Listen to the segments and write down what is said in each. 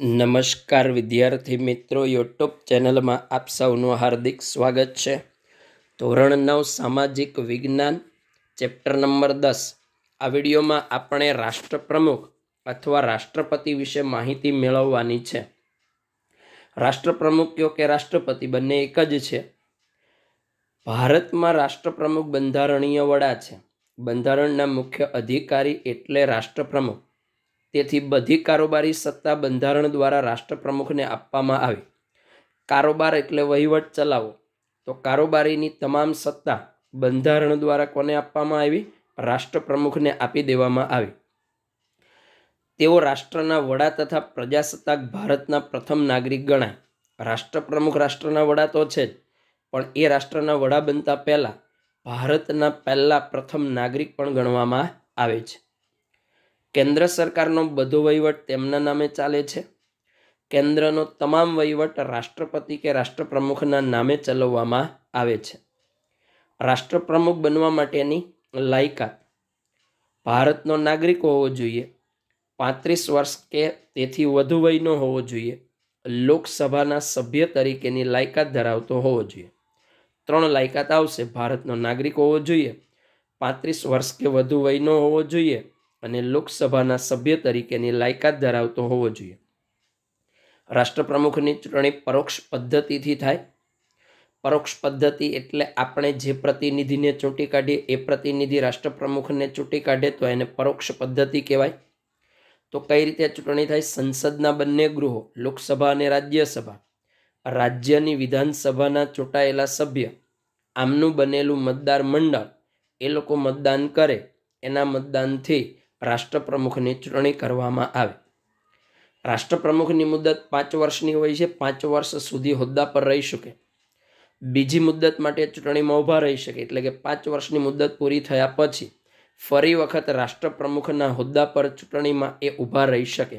નમસ્કાર વિદ્યાર્થી મિત્રો યુટ્યુબ ચેનલમાં આપ સૌનું હાર્દિક સ્વાગત છે ધોરણ નવ સામાજિક વિજ્ઞાન ચેપ્ટર નંબર દસ આ વિડીયોમાં આપણે રાષ્ટ્રપ્રમુખ અથવા રાષ્ટ્રપતિ વિશે માહિતી મેળવવાની છે રાષ્ટ્રપ્રમુખ કયો કે રાષ્ટ્રપતિ બંને એક જ છે ભારતમાં રાષ્ટ્રપ્રમુખ બંધારણીય વડા છે બંધારણના મુખ્ય અધિકારી એટલે રાષ્ટ્રપ્રમુખ તેથી બધી કારોબારી સત્તા બંધારણ દ્વારા રાષ્ટ્રપ્રમુખને આપવામાં આવી કારોબાર એટલે વહીવટ ચલાવો તો કારોબારીની તમામ સત્તા બંધારણ દ્વારા કોને આપવામાં આવી રાષ્ટ્રપ્રમુખને આપી દેવામાં આવી તેઓ રાષ્ટ્રના વડા તથા પ્રજાસત્તાક ભારતના પ્રથમ નાગરિક ગણાય રાષ્ટ્રપ્રમુખ રાષ્ટ્રના વડા તો છે જ પણ એ રાષ્ટ્રના વડા બનતા પહેલાં ભારતના પહેલાં પ્રથમ નાગરિક પણ ગણવામાં આવે છે કેન્દ્ર સરકારનો બધો વહીવટ તેમના નામે ચાલે છે કેન્દ્રનો તમામ વહીવટ રાષ્ટ્રપતિ કે રાષ્ટ્રપ્રમુખના નામે ચલાવવામાં આવે છે રાષ્ટ્રપ્રમુખ બનવા માટેની લાયકાત ભારતનો નાગરિક હોવો જોઈએ પાંત્રીસ વર્ષ કે તેથી વધુ વયનો હોવો જોઈએ લોકસભાના સભ્ય તરીકેની લાયકાત ધરાવતો હોવો જોઈએ ત્રણ લાયકાત આવશે ભારતનો નાગરિક હોવો જોઈએ પાંત્રીસ વર્ષ કે વધુ વયનો હોવો જોઈએ અને લોકસભાના સભ્ય તરીકેની લાયકાત ધરાવતો હોવો જોઈએ રાષ્ટ્રપ્રમુખની ચૂંટણી પરોક્ષ પદ્ધતિથી થાય પરોક્ષ પદ્ધતિ એટલે આપણે જે પ્રતિનિધિને ચૂંટી કાઢીએ એ પ્રતિનિધિ રાષ્ટ્રપ્રમુખને ચૂંટી કાઢે તો એને પરોક્ષ પદ્ધતિ કહેવાય તો કઈ રીતે ચૂંટણી થાય સંસદના બંને ગૃહો લોકસભા અને રાજ્યસભા રાજ્યની વિધાનસભાના ચૂંટાયેલા સભ્ય આમનું બનેલું મતદાર મંડળ એ લોકો મતદાન કરે એના મતદાનથી રાષ્ટ્રપ્રમુખની ચૂંટણી કરવામાં આવે રાષ્ટ્રપ્રમુખની મુદ્દત પાંચ વર્ષની હોય છે પાંચ વર્ષ સુધી હોદ્દા પર રહી શકે બીજી મુદ્દત માટે ચૂંટણીમાં ઊભા રહી શકે એટલે કે પાંચ વર્ષની મુદ્દત પૂરી થયા પછી ફરી વખત રાષ્ટ્રપ્રમુખના હોદ્દા પર ચૂંટણીમાં એ ઊભા રહી શકે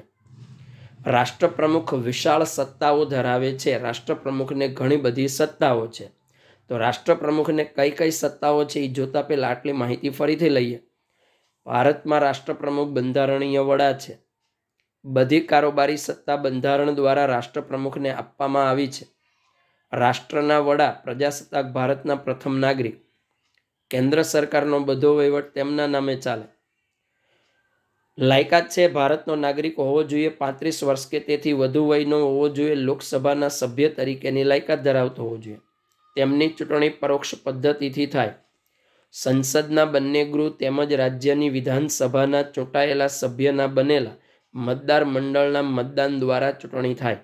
રાષ્ટ્રપ્રમુખ વિશાળ સત્તાઓ ધરાવે છે રાષ્ટ્રપ્રમુખને ઘણી બધી સત્તાઓ છે તો રાષ્ટ્રપ્રમુખને કઈ કઈ સત્તાઓ છે એ જોતાં પહેલાં આટલી માહિતી ફરીથી લઈએ ભારતમાં રાષ્ટ્રપ્રમુખ બંધારણીય વડા છે બધી કારોબારી સત્તા બંધારણ દ્વારા રાષ્ટ્રપ્રમુખને આપવામાં આવી છે રાષ્ટ્રના વડા પ્રજાસત્તાક ભારતના પ્રથમ નાગરિક કેન્દ્ર સરકારનો બધો વહીવટ તેમના નામે ચાલે લાયકાત છે ભારતનો નાગરિક હોવો જોઈએ પાંત્રીસ વર્ષ કે તેથી વધુ વયનો હોવો જોઈએ લોકસભાના સભ્ય તરીકેની લાયકાત ધરાવતો હોવો જોઈએ તેમની ચૂંટણી પરોક્ષ પદ્ધતિથી થાય સંસદના બંને ગૃહ તેમજ રાજ્યની વિધાનસભાના ચૂંટાયેલા સભ્યના બનેલા મતદાર મંડળના મતદાન દ્વારા ચૂંટણી થાય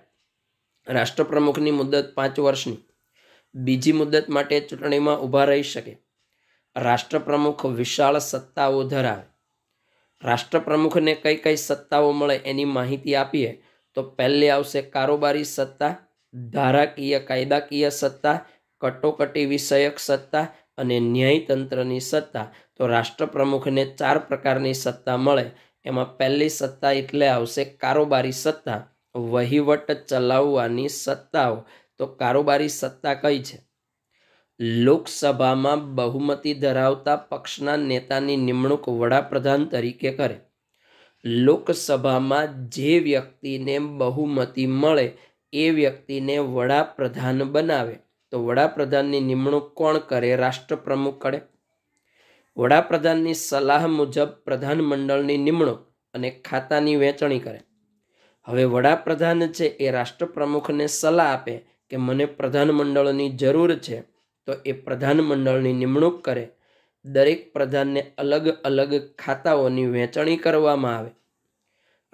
રાષ્ટ્રપ્રમુખની મુદ્દત પાંચ વર્ષની બીજી મુદત માટે ચૂંટણીમાં ઊભા રહી શકે રાષ્ટ્રપ્રમુખ વિશાળ સત્તાઓ ધરાવે રાષ્ટ્રપ્રમુખને કઈ કઈ સત્તાઓ મળે એની માહિતી આપીએ તો પહેલી આવશે કારોબારી સત્તા ધારાકીય કાયદાકીય સત્તા કટોકટી વિષયક સત્તા અને ન્યાયતંત્રની સત્તા તો રાષ્ટ્રપ્રમુખને ચાર પ્રકારની સત્તા મળે એમાં પહેલી સત્તા એટલે આવશે કારોબારી સત્તા વહીવટ ચલાવવાની સત્તાઓ તો કારોબારી સત્તા કઈ છે લોકસભામાં બહુમતી ધરાવતા પક્ષના નેતાની નિમણૂક વડાપ્રધાન તરીકે કરે લોકસભામાં જે વ્યક્તિને બહુમતી મળે એ વ્યક્તિને વડાપ્રધાન બનાવે તો વડાપ્રધાનની નિમણૂક કોણ કરે રાષ્ટ્રપ્રમુખ કરે વડાપ્રધાનની સલાહ મુજબ પ્રધાનમંડળની નિમણૂક અને ખાતાની વહેંચણી કરે હવે વડાપ્રધાન છે એ રાષ્ટ્રપ્રમુખને સલાહ આપે કે મને પ્રધાનમંડળની જરૂર છે તો એ પ્રધાનમંડળની નિમણૂક કરે દરેક પ્રધાનને અલગ અલગ ખાતાઓની વહેંચણી કરવામાં આવે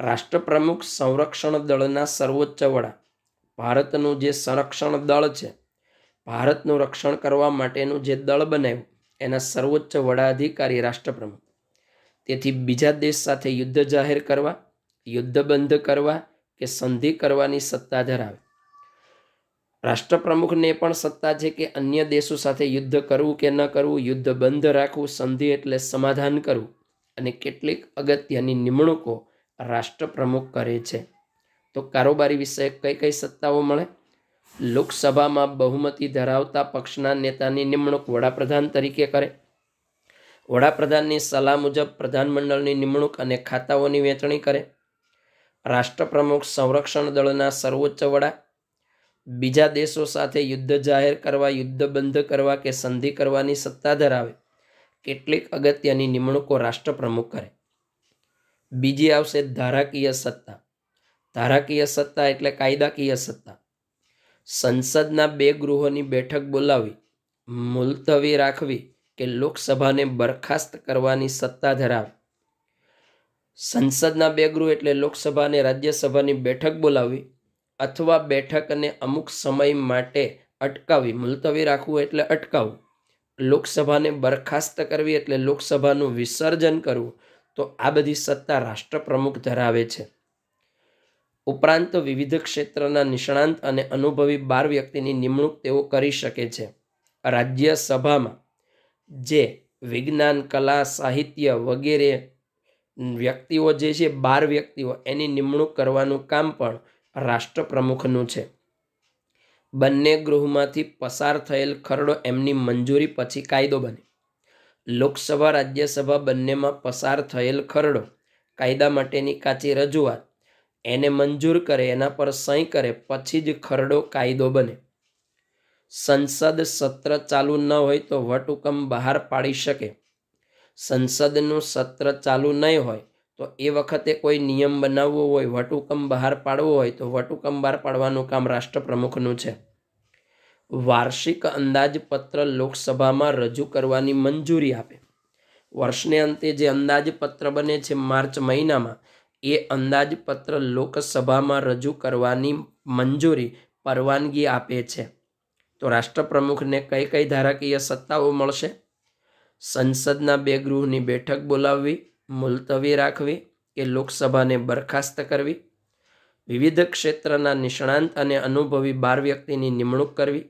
રાષ્ટ્રપ્રમુખ સંરક્ષણ દળના સર્વોચ્ચ વડા ભારતનું જે સંરક્ષણ દળ છે ભારતનું રક્ષણ કરવા માટેનું જે દળ બનાવ્યું એના સર્વોચ્ચ વડાધિકારી રાષ્ટ્રપ્રમુખ તેથી બીજા દેશ સાથે યુદ્ધ જાહેર કરવા યુદ્ધ બંધ કરવા કે સંધિ કરવાની સત્તા ધરાવે રાષ્ટ્રપ્રમુખને પણ સત્તા છે કે અન્ય દેશો સાથે યુદ્ધ કરવું કે ન કરવું યુદ્ધ બંધ રાખવું સંધિ એટલે સમાધાન કરવું અને કેટલીક અગત્યની નિમણૂકો રાષ્ટ્રપ્રમુખ કરે છે તો કારોબારી વિષયક કઈ કઈ સત્તાઓ મળે લોકસભામાં બહુમતી ધરાવતા પક્ષના નેતાની નિમણૂક વડાપ્રધાન તરીકે કરે વડાપ્રધાનની સલાહ મુજબ પ્રધાનમંડળની નિમણૂક અને ખાતાઓની વહેંચણી કરે રાષ્ટ્રપ્રમુખ સંરક્ષણ દળના સર્વોચ્ચ વડા બીજા દેશો સાથે યુદ્ધ જાહેર કરવા યુદ્ધ બંધ કરવા કે સંધિ કરવાની સત્તા ધરાવે કેટલીક અગત્યની નિમણૂકો રાષ્ટ્રપ્રમુખ કરે બીજી આવશે ધારાકીય સત્તા ધારાકીય સત્તા એટલે કાયદાકીય સત્તા સંસદના બે ગૃહોની બેઠક બોલાવી મુલતવી રાખવી કે લોકસભાને બરખાસ્ત કરવાની સત્તા ધરાવે સંસદના બે ગૃહ એટલે લોકસભા અને રાજ્યસભાની બેઠક બોલાવી અથવા બેઠકને અમુક સમય માટે અટકાવી મુલતવી રાખવું એટલે અટકાવવું લોકસભાને બરખાસ્ત કરવી એટલે લોકસભાનું વિસર્જન કરવું તો આ બધી સત્તા રાષ્ટ્રપ્રમુખ ધરાવે છે ઉપરાંત વિવિધ ક્ષેત્રના નિષ્ણાંત અને અનુભવી બાર વ્યક્તિની નિમણૂક તેઓ કરી શકે છે રાજ્યસભામાં જે વિજ્ઞાન કલા સાહિત્ય વગેરે વ્યક્તિઓ જે છે બાર વ્યક્તિઓ એની નિમણૂક કરવાનું કામ પણ રાષ્ટ્રપ્રમુખનું છે બંને ગૃહમાંથી પસાર થયેલ ખરડો એમની મંજૂરી પછી કાયદો બને લોકસભા રાજ્યસભા બંનેમાં પસાર થયેલ ખરડો કાયદા માટેની કાચી રજૂઆત એને મંજૂર કરે એના પર સહી કરે પછી જ ખરડો કાયદો બને સંસદ સત્ર ચાલુ ન હોય તો વટહુકમ બહાર પાડી શકે સંસદનું સત્ર ચાલુ નહીં હોય તો એ વખતે કોઈ નિયમ બનાવવો હોય વટહુકમ બહાર પાડવો હોય તો વટહુકમ બહાર પાડવાનું કામ રાષ્ટ્રપ્રમુખનું છે વાર્ષિક અંદાજપત્ર લોકસભામાં રજૂ કરવાની મંજૂરી આપે વર્ષને અંતે જે અંદાજપત્ર બને છે માર્ચ મહિનામાં એ અંદાજપત્ર લોકસભામાં રજૂ કરવાની મંજૂરી પરવાનગી આપે છે તો રાષ્ટ્રપ્રમુખને કઈ કઈ ધારાકીય સત્તાઓ મળશે સંસદના બે ગૃહની બેઠક બોલાવવી મુલતવી રાખવી કે લોકસભાને બરખાસ્ત કરવી વિવિધ ક્ષેત્રના નિષ્ણાંત અને અનુભવી બાર વ્યક્તિની નિમણૂક કરવી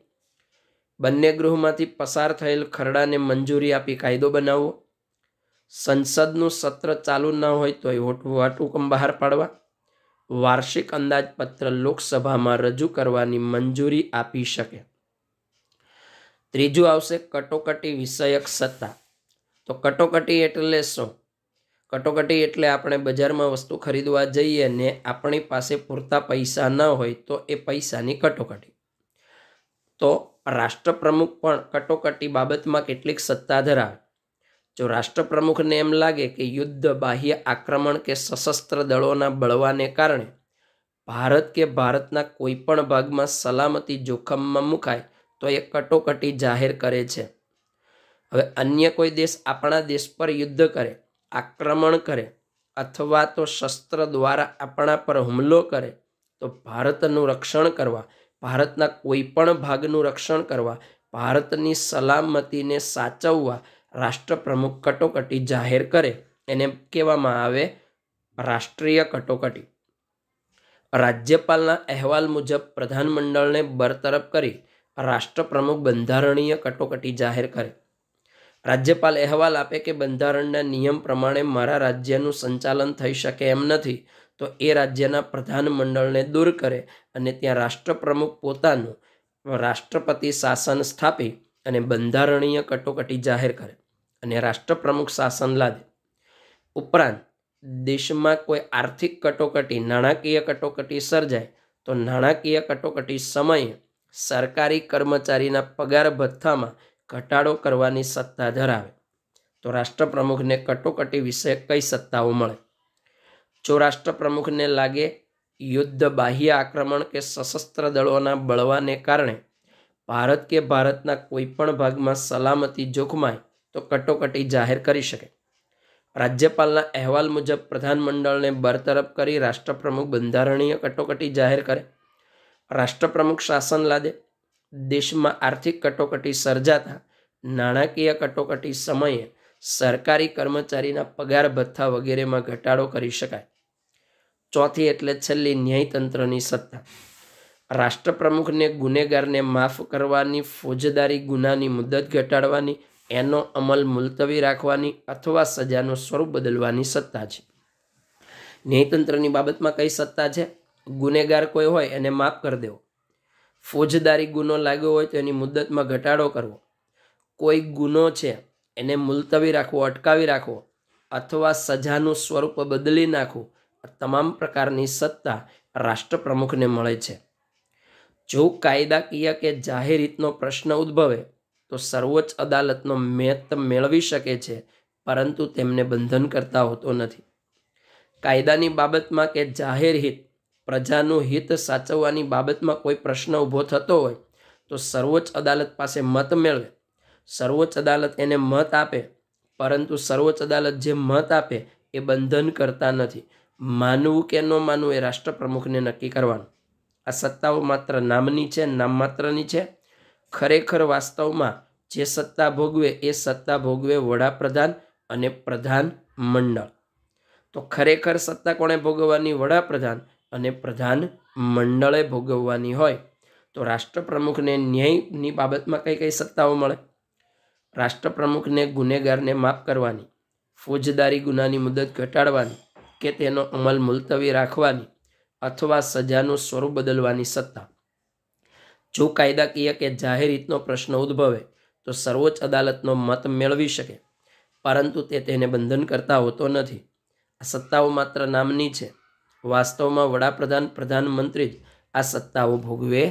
બંને ગૃહમાંથી પસાર થયેલ ખરડાને મંજૂરી આપી કાયદો બનાવવો સંસદનું સત્ર ચાલુ ન હોય તોય વટહુકમ બહાર પાડવા વાર્ષિક અંદાજપત્ર લોકસભામાં રજૂ કરવાની મંજૂરી આપી શકે ત્રીજું આવશે કટોકટી વિષયક સત્તા તો કટોકટી એટલે શું કટોકટી એટલે આપણે બજારમાં વસ્તુ ખરીદવા જઈએ ને આપણી પાસે પૂરતા પૈસા ન હોય તો એ પૈસાની કટોકટી તો રાષ્ટ્રપ્રમુખ પણ કટોકટી બાબતમાં કેટલીક સત્તા ધરાવે જો રાષ્ટ્રપ્રમુખને એમ લાગે કે યુદ્ધ બાહ્ય આક્રમણ કે સશસ્ત્ર દળોના બળવાને કારણે ભારત કે ભારતના કોઈપણ ભાગમાં સલામતી જોખમમાં મુકાય તો એ કટોકટી જાહેર કરે છે હવે અન્ય કોઈ દેશ આપણા દેશ પર યુદ્ધ કરે આક્રમણ કરે અથવા તો શસ્ત્ર દ્વારા આપણા પર હુમલો કરે તો ભારતનું રક્ષણ કરવા ભારતના કોઈપણ ભાગનું રક્ષણ કરવા ભારતની સલામતીને સાચવવા રાષ્ટ્રપ્રમુખ કટોકટી જાહેર કરે એને કહેવામાં આવે રાષ્ટ્રીય કટોકટી રાજ્યપાલના અહેવાલ મુજબ પ્રધાનમંડળને બરતરફ કરી રાષ્ટ્રપ્રમુખ બંધારણીય કટોકટી જાહેર કરે રાજ્યપાલ અહેવાલ આપે કે બંધારણના નિયમ પ્રમાણે મારા રાજ્યનું સંચાલન થઈ શકે એમ નથી તો એ રાજ્યના પ્રધાનમંડળને દૂર કરે અને ત્યાં રાષ્ટ્રપ્રમુખ પોતાનું રાષ્ટ્રપતિ શાસન સ્થાપી અને બંધારણીય કટોકટી જાહેર કરે અને રાષ્ટ્રપ્રમુખ શાસન લાદે ઉપરાંત દેશમાં કોઈ આર્થિક કટોકટી નાણાકીય કટોકટી સર્જાય તો નાણાકીય કટોકટી સમયે સરકારી કર્મચારીના પગાર ભથ્થામાં ઘટાડો કરવાની સત્તા ધરાવે તો રાષ્ટ્રપ્રમુખને કટોકટી વિશે કઈ સત્તાઓ મળે જો રાષ્ટ્રપ્રમુખને લાગે યુદ્ધ બાહ્ય આક્રમણ કે સશસ્ત્ર દળોના બળવાને કારણે ભારત કે ભારતના કોઈપણ ભાગમાં સલામતી જોખમાય તો કટોકટી જાહેર કરી શકે રાજ્યપાલના અહેવાલ મુજબ પ્રધાનમંડળને બરતરફ કરી રાષ્ટ્રપ્રમુખ બંધારણીય કટોકટી જાહેર કરે રાષ્ટ્રપ્રમુખ શાસન લાદે દેશમાં આર્થિક કટોકટી સર્જાતા નાણાકીય કટોકટી સમયે સરકારી કર્મચારીના પગાર ભથ્થા વગેરેમાં ઘટાડો કરી શકાય ચોથી એટલે છેલ્લી ન્યાયતંત્રની સત્તા રાષ્ટ્રપ્રમુખને ગુનેગારને માફ કરવાની ફોજદારી ગુનાની મુદત ઘટાડવાની એનો અમલ મુલતવી રાખવાની અથવા સજાનું સ્વરૂપ બદલવાની સત્તા છે ન્યાયતંત્રની બાબતમાં કઈ સત્તા છે ગુનેગાર કોઈ હોય એને માફ કરી દેવો ફોજદારી ગુનો લાગ્યો હોય તો એની મુદ્દતમાં ઘટાડો કરવો કોઈ ગુનો છે એને મુલતવી રાખવો અટકાવી રાખવો અથવા સજાનું સ્વરૂપ બદલી નાખવું તમામ પ્રકારની સત્તા રાષ્ટ્રપ્રમુખને મળે છે જો કાયદાકીય કે જાહેર રીતનો પ્રશ્ન ઉદ્ભવે તો સર્વોચ્ચ અદાલતનો મેત મેળવી શકે છે પરંતુ તેમને બંધન કરતા હોતો નથી કાયદાની બાબતમાં કે જાહેર હિત પ્રજાનું હિત સાચવવાની બાબતમાં કોઈ પ્રશ્ન ઊભો થતો હોય તો સર્વોચ્ચ અદાલત પાસે મત મેળવે સર્વોચ્ચ અદાલત એને મત આપે પરંતુ સર્વોચ્ચ અદાલત જે મત આપે એ બંધન કરતા નથી માનવું કે ન માનવું એ રાષ્ટ્રપ્રમુખને નક્કી કરવાનું આ સત્તાઓ માત્ર નામની છે નામ માત્રની છે ખરેખર વાસ્તવમાં જે સત્તા ભોગવે એ સત્તા ભોગવે વડાપ્રધાન અને પ્રધાન મંડળ તો ખરેખર સત્તા કોણે ભોગવવાની વડાપ્રધાન અને પ્રધાન મંડળે ભોગવવાની હોય તો રાષ્ટ્રપ્રમુખને ન્યાયની બાબતમાં કઈ કઈ સત્તાઓ મળે રાષ્ટ્રપ્રમુખને ગુનેગારને માફ કરવાની ફોજદારી ગુનાની મુદત ઘટાડવાની કે તેનો અમલ મુલતવી રાખવાની અથવા સજાનું સ્વરૂપ બદલવાની સત્તા જો કાયદાકીય કે જાહેર રીતનો પ્રશ્ન ઉદ્ભવે તો સર્વોચ્ચ અદાલતનો મત મેળવી શકે પરંતુ તે તેને બંધન કરતા હોતો નથી આ સત્તાઓ માત્ર નામની છે વાસ્તવમાં વડાપ્રધાન પ્રધાનમંત્રી જ આ સત્તાઓ ભોગવે